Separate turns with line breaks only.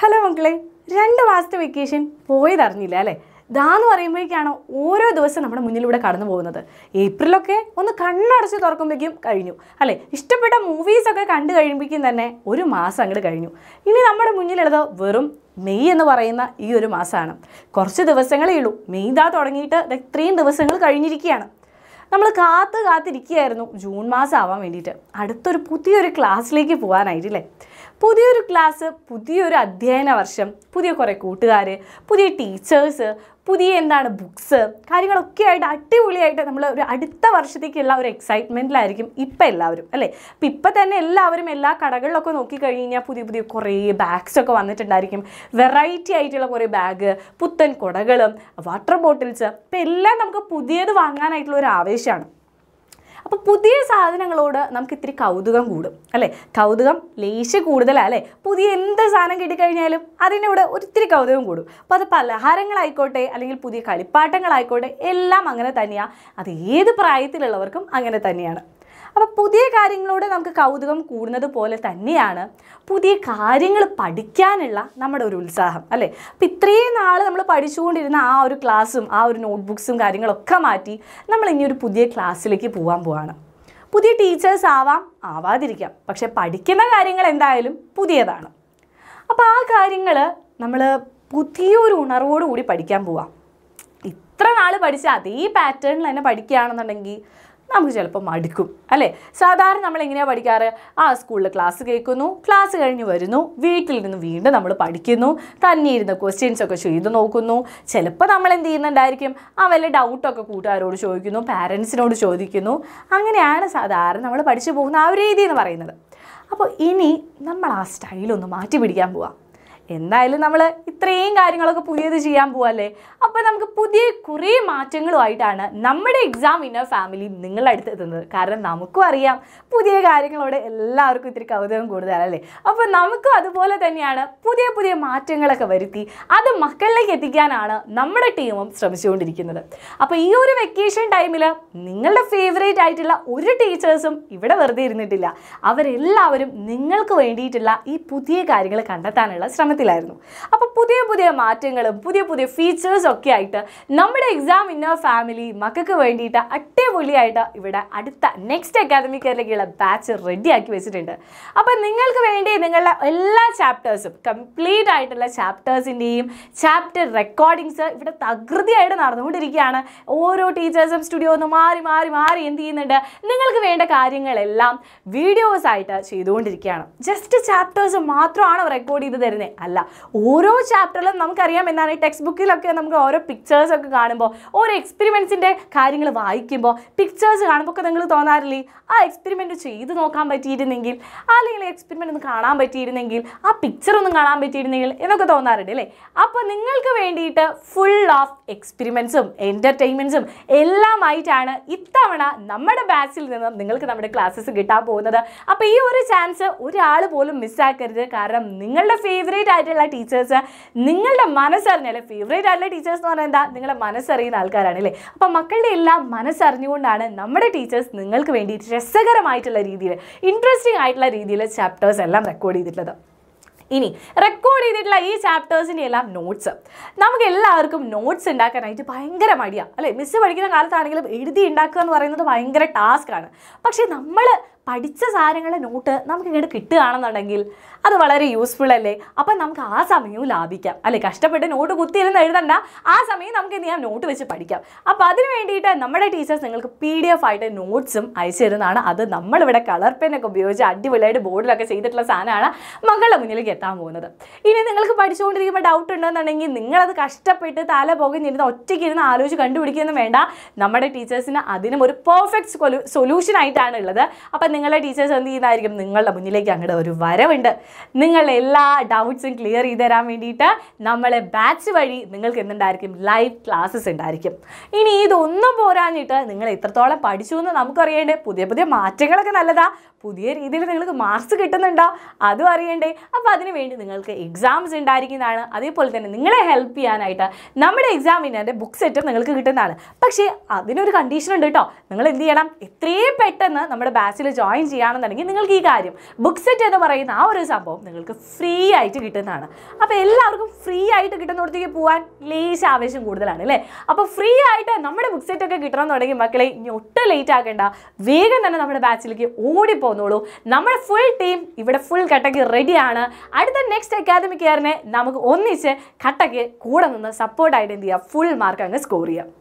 hello മക്കളെ രണ്ട് മാസത്തെ വെക്കേഷൻ പോയതറിഞ്ഞില്ല അല്ലേ ഇതാന്ന് പറയുമ്പോഴേക്കാണ് ഓരോ ദിവസം നമ്മുടെ മുന്നിലൂടെ കടന്നു പോകുന്നത് ഏപ്രിലൊക്കെ ഒന്ന് കണ്ണടച്ച് തുറക്കുമ്പോഴേക്കും കഴിഞ്ഞു അല്ലേ ഇഷ്ടപ്പെട്ട മൂവീസൊക്കെ കണ്ടു കഴിയുമ്പോഴേക്കും തന്നെ ഒരു മാസം അങ്ങോട്ട് കഴിഞ്ഞു ഇനി നമ്മുടെ മുന്നിലുള്ളത് വെറും മെയ് എന്ന് പറയുന്ന ഈ ഒരു മാസമാണ് കുറച്ച് ദിവസങ്ങളേ ഉള്ളൂ മെയ് ഇതാ തുടങ്ങിയിട്ട് ഇത്രയും ദിവസങ്ങൾ കഴിഞ്ഞിരിക്കുകയാണ് നമ്മൾ കാത്ത് കാത്തിരിക്കുകയായിരുന്നു ജൂൺ മാസം ആവാൻ വേണ്ടിയിട്ട് അടുത്തൊരു പുതിയൊരു ക്ലാസ്സിലേക്ക് പോകാനായിട്ടില്ലേ പുതിയൊരു ക്ലാസ് പുതിയൊരു അധ്യയന വർഷം പുതിയ കുറേ കൂട്ടുകാർ പുതിയ ടീച്ചേഴ്സ് പുതിയ എന്താണ് ബുക്സ് കാര്യങ്ങളൊക്കെ ആയിട്ട് അടിപൊളിയായിട്ട് നമ്മൾ ഒരു അടുത്ത വർഷത്തേക്കുള്ള ഒരു എക്സൈറ്റ്മെൻറ്റിലായിരിക്കും ഇപ്പം എല്ലാവരും അല്ലേ അപ്പം ഇപ്പം തന്നെ എല്ലാവരും എല്ലാ കടകളിലൊക്കെ നോക്കിക്കഴിഞ്ഞ് കഴിഞ്ഞാൽ പുതിയ പുതിയ കുറേ ബാഗ്സൊക്കെ വന്നിട്ടുണ്ടായിരിക്കും വെറൈറ്റി ആയിട്ടുള്ള കുറേ ബാഗ് പുത്തൻ കുടകൾ വാട്ടർ ബോട്ടിൽസ് ഇപ്പം എല്ലാം നമുക്ക് പുതിയത് വാങ്ങാനായിട്ടുള്ള ഒരു ആവേശമാണ് അപ്പോൾ പുതിയ സാധനങ്ങളോട് നമുക്ക് ഇത്തിരി കൗതുകം കൂടും അല്ലേ കൗതുകം ലേശ കൂടുതലാണ് അല്ലേ പുതിയ എന്ത് സാധനം കിട്ടിക്കഴിഞ്ഞാലും അതിനോട് ഒത്തിരി കൗതുകം കൂടും അപ്പോൾ അത് പലഹാരങ്ങളായിക്കോട്ടെ അല്ലെങ്കിൽ പുതിയ കളിപ്പാട്ടങ്ങളായിക്കോട്ടെ എല്ലാം അങ്ങനെ തന്നെയാണ് അത് ഏത് പ്രായത്തിലുള്ളവർക്കും അങ്ങനെ തന്നെയാണ് അപ്പോൾ പുതിയ കാര്യങ്ങളോട് നമുക്ക് കൗതുകം കൂടുന്നത് പോലെ തന്നെയാണ് പുതിയ കാര്യങ്ങൾ പഠിക്കാനുള്ള നമ്മുടെ ഒരു ഉത്സാഹം അല്ലേ അപ്പം ഇത്രയും നാൾ നമ്മൾ പഠിച്ചുകൊണ്ടിരുന്ന ആ ഒരു ക്ലാസ്സും ആ ഒരു നോട്ട്ബുക്സും കാര്യങ്ങളൊക്കെ മാറ്റി നമ്മൾ ഇനി ഒരു പുതിയ ക്ലാസ്സിലേക്ക് പോകാൻ പോവാണ് പുതിയ ടീച്ചേഴ്സ് ആവാം ആവാതിരിക്കാം പക്ഷെ പഠിക്കുന്ന കാര്യങ്ങൾ എന്തായാലും പുതിയതാണ് അപ്പോൾ ആ കാര്യങ്ങൾ നമ്മൾ പുതിയൊരു ഉണർവോടുകൂടി പഠിക്കാൻ പോവാം ഇത്ര നാൾ പഠിച്ച അതേ പാറ്റേണിൽ തന്നെ പഠിക്കുകയാണെന്നുണ്ടെങ്കിൽ നമുക്ക് ചിലപ്പോൾ മടുക്കും അല്ലേ സാധാരണ നമ്മൾ എങ്ങനെയാണ് പഠിക്കാറ് ആ സ്കൂളിൽ ക്ലാസ് കേൾക്കുന്നു ക്ലാസ് കഴിഞ്ഞ് വരുന്നു നിന്ന് വീണ്ടും നമ്മൾ പഠിക്കുന്നു തന്നെ ഇരുന്ന് ക്വസ്റ്റ്യൻസ് ഒക്കെ ചെയ്ത് നോക്കുന്നു ചിലപ്പോൾ നമ്മൾ എന്ത് ചെയ്യുന്നുണ്ടായിരിക്കും ആ വല്ല ഡൗട്ടൊക്കെ കൂട്ടുകാരോട് ചോദിക്കുന്നു പാരൻസിനോട് ചോദിക്കുന്നു അങ്ങനെയാണ് സാധാരണ നമ്മൾ പഠിച്ചു പോകുന്ന ആ ഒരു രീതി എന്ന് പറയുന്നത് അപ്പോൾ ഇനി നമ്മൾ ആ സ്റ്റൈലൊന്ന് മാറ്റി പിടിക്കാൻ പോവാം എന്തായാലും നമ്മൾ ഇത്രയും കാര്യങ്ങളൊക്കെ പുതിയത് ചെയ്യാൻ പോവല്ലേ അപ്പോൾ നമുക്ക് പുതിയ കുറേ മാറ്റങ്ങളുമായിട്ടാണ് നമ്മുടെ എക്സാം വിന്നർ ഫാമിലി നിങ്ങളുടെ അടുത്ത് എത്തുന്നത് കാരണം നമുക്കും അറിയാം പുതിയ കാര്യങ്ങളോട് എല്ലാവർക്കും ഇത്തിരി കൗതുകം കൂടുതലല്ലേ അപ്പോൾ നമുക്കും അതുപോലെ തന്നെയാണ് പുതിയ പുതിയ മാറ്റങ്ങളൊക്കെ വരുത്തി അത് മക്കളിലേക്ക് എത്തിക്കാനാണ് നമ്മുടെ ടീമും ശ്രമിച്ചുകൊണ്ടിരിക്കുന്നത് അപ്പോൾ ഈ ഒരു വെക്കേഷൻ ടൈമിൽ നിങ്ങളുടെ ഫേവറേറ്റ് ആയിട്ടുള്ള ഒരു ടീച്ചേഴ്സും ഇവിടെ വെറുതെ ഇരുന്നിട്ടില്ല അവരെല്ലാവരും നിങ്ങൾക്ക് വേണ്ടിയിട്ടുള്ള ഈ പുതിയ കാര്യങ്ങൾ കണ്ടെത്താനുള്ള ശ്രമം പഠനത്തിലായിരുന്നു അപ്പോൾ പുതിയ പുതിയ മാറ്റങ്ങളും പുതിയ പുതിയ ഫീച്ചേഴ്സും ഒക്കെ ആയിട്ട് നമ്മുടെ എക്സാം ഇന്നർ ഫാമിലി മക്കൾക്ക് വേണ്ടിയിട്ട് അട്ടിപൊളിയായിട്ട് ഇവിടെ അടുത്ത നെക്സ്റ്റ് അക്കാദമിക് ഇയറിലേക്കുള്ള ബാച്ച് റെഡിയാക്കി വെച്ചിട്ടുണ്ട് അപ്പോൾ നിങ്ങൾക്ക് വേണ്ടി നിങ്ങളുടെ എല്ലാ ചാപ്റ്റേഴ്സും കംപ്ലീറ്റ് ആയിട്ടുള്ള ചാപ്റ്റേഴ്സിൻ്റെയും ചാപ്റ്റർ റെക്കോർഡിങ്സ് ഇവിടെ തകൃതിയായിട്ട് നടന്നുകൊണ്ടിരിക്കുകയാണ് ഓരോ ടീച്ചേഴ്സും സ്റ്റുഡിയോ ഒന്ന് മാറി മാറി മാറി എന്ത് ചെയ്യുന്നുണ്ട് നിങ്ങൾക്ക് വേണ്ട കാര്യങ്ങളെല്ലാം വീഡിയോസ് ആയിട്ട് ചെയ്തുകൊണ്ടിരിക്കുകയാണ് ജസ്റ്റ് ചാപ്റ്റേഴ്സ് മാത്രമാണ് റെക്കോർഡ് ചെയ്ത് തരുന്നത് അല്ല ഓരോ ചാപ്റ്ററിലും നമുക്കറിയാം എന്താണ് ഈ ടെക്സ്റ്റ് ബുക്കിലൊക്കെ നമുക്ക് ഓരോ പിക്ചേഴ്സ് ഒക്കെ കാണുമ്പോൾ ഓരോ എക്സ്പെരിമെൻസിൻ്റെ കാര്യങ്ങൾ വായിക്കുമ്പോൾ പിക്ചേഴ്സ് കാണുമ്പോൾ ഒക്കെ നിങ്ങൾ തോന്നാറില്ലേ ആ എക്സ്പെരിമെൻറ്റ് ചെയ്ത് നോക്കാൻ പറ്റിയിരുന്നെങ്കിൽ അല്ലെങ്കിൽ എക്സ്പെരിമെൻ്റ് ഒന്ന് കാണാൻ പറ്റിയിരുന്നെങ്കിൽ ആ പിക്ചർ ഒന്നും കാണാൻ പറ്റിയിരുന്നെങ്കിൽ എന്നൊക്കെ തോന്നാറുണ്ട് അല്ലേ അപ്പോൾ നിങ്ങൾക്ക് വേണ്ടിയിട്ട് ഫുൾ ഓഫ് എക്സ്പെരിമെൻസും എൻ്റർടൈൻമെൻറ്റ്സും എല്ലാമായിട്ടാണ് ഇത്തവണ നമ്മുടെ ബാച്ചിൽ നിന്ന് നിങ്ങൾക്ക് നമ്മുടെ ക്ലാസ്സസ് കിട്ടാൻ പോകുന്നത് അപ്പോൾ ഈ ഒരു ചാൻസ് ഒരാൾ പോലും മിസ്സാക്കരുത് കാരണം നിങ്ങളുടെ ഫേവറേറ്റ് ആയിട്ടുള്ള ടീച്ചേഴ്സ് നിങ്ങളുടെ അല്ലെ ഫേവറേറ്റ് ആയിട്ടുള്ള ടീച്ചേഴ്സ് എന്ന് പറഞ്ഞാൽ എന്താ നിങ്ങളുടെ മനസ്സറിയുന്ന ആൾക്കാരാണ് അല്ലേ അപ്പോൾ മക്കളുടെ എല്ലാം മനസ്സറിഞ്ഞുകൊണ്ടാണ് നമ്മുടെ ടീച്ചേഴ്സ് നിങ്ങൾക്ക് വേണ്ടി രസകരമായിട്ടുള്ള രീതിയിൽ ഇൻട്രസ്റ്റിംഗ് ആയിട്ടുള്ള രീതിയിൽ ചാപ്റ്റേഴ്സ് എല്ലാം റെക്കോർഡ് ചെയ്തിട്ടുള്ളത് ഇനി റെക്കോർഡ് ചെയ്തിട്ടുള്ള ഈ ചാപ്റ്റേഴ്സിൻ്റെ എല്ലാം നോട്ട്സ് നമുക്ക് എല്ലാവർക്കും നോട്ട്സ് ഉണ്ടാക്കാനായിട്ട് ഭയങ്കര മടിയാണ് അല്ലേ മിസ്സ് പഠിക്കുന്ന കാലത്താണെങ്കിലും എഴുതി ഉണ്ടാക്കുക എന്ന് പറയുന്നത് ഭയങ്കര ടാസ്ക്കാണ് പക്ഷേ നമ്മൾ പഠിച്ച സാധനങ്ങളുടെ നോട്ട് നമുക്ക് ഇങ്ങോട്ട് കിട്ടുകയാണെന്നുണ്ടെങ്കിൽ അത് വളരെ യൂസ്ഫുൾ അല്ലേ അപ്പം നമുക്ക് ആ സമയവും ലാഭിക്കാം അല്ലേ കഷ്ടപ്പെട്ട് നോട്ട് കുത്തിയിരുന്ന് എഴുതണ്ട ആ സമയം നമുക്ക് എന്ത് ചെയ്യാം നോട്ട് വെച്ച് പഠിക്കാം അപ്പം അതിന് വേണ്ടിയിട്ട് നമ്മുടെ ടീച്ചേഴ്സ് നിങ്ങൾക്ക് പി ഡി എഫ് ആയിട്ട് നോട്ട്സും അയച്ചു തരുന്നതാണ് അത് നമ്മളിവിടെ കളർ പെന്നൊക്കെ ഉപയോഗിച്ച് അടിപൊളിയായിട്ട് ബോർഡിലൊക്കെ ചെയ്തിട്ടുള്ള സാധനമാണ് മകളുടെ മുന്നിലേക്ക് എത്താൻ പോകുന്നത് ഇനി നിങ്ങൾക്ക് പഠിച്ചുകൊണ്ടിരിക്കുമ്പോൾ ഡൗട്ട് ഉണ്ടെന്നുണ്ടെങ്കിൽ നിങ്ങളത് കഷ്ടപ്പെട്ട് തല പുകഞ്ഞിരുന്ന് ഒറ്റയ്ക്ക് ഇരുന്ന് ആലോചിച്ച് കണ്ടുപിടിക്കുകയൊന്നും വേണ്ട നമ്മുടെ ടീച്ചേഴ്സിന് അതിനും ഒരു പെർഫെക്റ്റ് സൊല്യൂഷൻ ആയിട്ടാണ് ഉള്ളത് അപ്പം നിങ്ങളെ ടീച്ചേഴ്സ് എന്ത് ചെയ്യുന്നതായിരിക്കും നിങ്ങളുടെ മുന്നിലേക്ക് അങ്ങോട്ട് ഒരു വരവുണ്ട് നിങ്ങൾ എല്ലാ ഡൗട്ട്സും ക്ലിയർ ചെയ്ത് തരാൻ വേണ്ടിയിട്ട് നമ്മളെ ബാച്ച് വഴി നിങ്ങൾക്ക് എന്തുണ്ടായിരിക്കും ലൈവ് ക്ലാസ്സസ് ഉണ്ടായിരിക്കും ഇനി ഇതൊന്നും പോരാഞ്ഞിട്ട് നിങ്ങൾ എത്രത്തോളം പഠിച്ചു എന്ന് നമുക്കറിയേണ്ടത് പുതിയ പുതിയ മാറ്റങ്ങളൊക്കെ നല്ലതാ പുതിയ രീതിയിൽ നിങ്ങൾക്ക് മാർക്സ് കിട്ടുന്നുണ്ടോ അതും അറിയണ്ടേ അപ്പോൾ അതിനുവേണ്ടി നിങ്ങൾക്ക് എക്സാംസ് ഉണ്ടായിരിക്കുന്നതാണ് അതേപോലെ തന്നെ നിങ്ങളെ ഹെൽപ്പ് ചെയ്യാനായിട്ട് നമ്മുടെ എക്സാമിനെ ബുക്ക് സെറ്റും നിങ്ങൾക്ക് കിട്ടുന്നതാണ് പക്ഷേ അതിനൊരു കണ്ടീഷൻ ഉണ്ട് കേട്ടോ നിങ്ങൾ എന്ത് ചെയ്യണം എത്രയും പെട്ടെന്ന് നമ്മുടെ ബാച്ചിൽ ജോയിൻ ചെയ്യുകയാണെന്നുണ്ടെങ്കിൽ നിങ്ങൾക്ക് ഈ കാര്യം ബുക്ക് സെറ്റ് എന്ന് പറയുന്ന ആ ഒരു സംഭവം നിങ്ങൾക്ക് ഫ്രീ ആയിട്ട് കിട്ടുന്നതാണ് അപ്പോൾ എല്ലാവർക്കും ഫ്രീ ആയിട്ട് കിട്ടുന്നിടത്തേക്ക് പോകാൻ ലേശ ആവേശം കൂടുതലാണ് അല്ലേ അപ്പോൾ ഫ്രീ ആയിട്ട് നമ്മുടെ ബുക്ക് സെറ്റ് ഒക്കെ തുടങ്ങി മക്കളെ ഇനി ഒട്ടും ലേറ്റ് ആക്കേണ്ട വേഗം തന്നെ നമ്മുടെ ബാച്ചിലേക്ക് ഓടിപ്പോ പോന്നോളൂ നമ്മുടെ ഫുൾ ടീം ഇവിടെ ഫുൾ കട്ടക്ക് റെഡിയാണ് അടുത്ത നെക്സ്റ്റ് അക്കാദമിക് ഇയറിനെ നമുക്ക് ഒന്നിച്ച് കട്ടക്ക് കൂടെ നിന്ന് സപ്പോർട്ടായിട്ട് എന്ത് ചെയ്യുക ഫുൾ മാർക്ക് അങ്ങ് സ്കോർ ചെയ്യാം